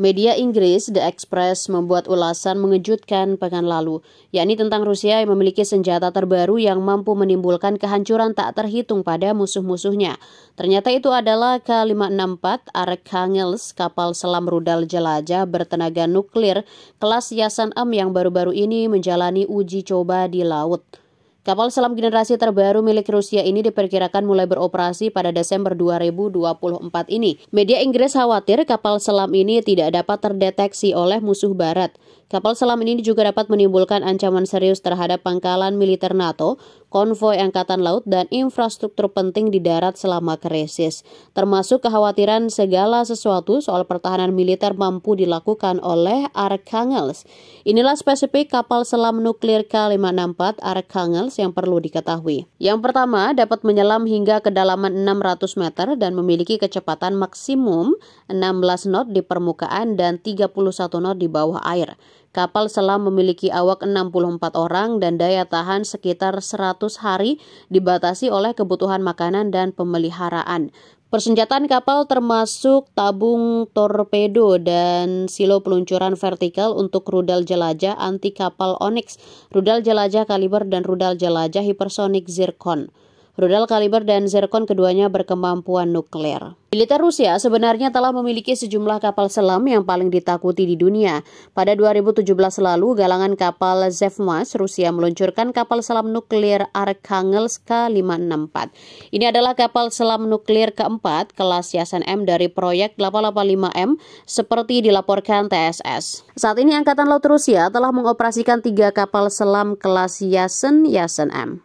Media Inggris The Express membuat ulasan mengejutkan pekan lalu, yakni tentang Rusia yang memiliki senjata terbaru yang mampu menimbulkan kehancuran tak terhitung pada musuh-musuhnya. Ternyata itu adalah K-564 Arkhangelsk, kapal selam rudal jelajah bertenaga nuklir kelas Yasan M yang baru-baru ini menjalani uji coba di laut. Kapal selam generasi terbaru milik Rusia ini diperkirakan mulai beroperasi pada Desember 2024 ini. Media Inggris khawatir kapal selam ini tidak dapat terdeteksi oleh musuh barat. Kapal selam ini juga dapat menimbulkan ancaman serius terhadap pangkalan militer NATO, konvoi angkatan laut, dan infrastruktur penting di darat selama krisis, termasuk kekhawatiran segala sesuatu soal pertahanan militer mampu dilakukan oleh Arkhangels. Inilah spesifik kapal selam nuklir K-564 Arkhangels yang perlu diketahui. Yang pertama, dapat menyelam hingga kedalaman 600 meter dan memiliki kecepatan maksimum 16 knot di permukaan dan 31 knot di bawah air. Kapal selam memiliki awak 64 orang dan daya tahan sekitar 100 hari dibatasi oleh kebutuhan makanan dan pemeliharaan. Persenjataan kapal termasuk tabung torpedo dan silo peluncuran vertikal untuk rudal jelajah anti kapal Onyx, rudal jelajah kaliber dan rudal jelajah hipersonik Zircon. Rudal kaliber dan zircon keduanya berkemampuan nuklir. Militer Rusia sebenarnya telah memiliki sejumlah kapal selam yang paling ditakuti di dunia. Pada 2017 lalu, galangan kapal Zevmas Rusia meluncurkan kapal selam nuklir Arkhangelsk 564. Ini adalah kapal selam nuklir keempat kelas yasen M dari proyek 885M seperti dilaporkan TSS. Saat ini Angkatan Laut Rusia telah mengoperasikan tiga kapal selam kelas Yasen Yasen M.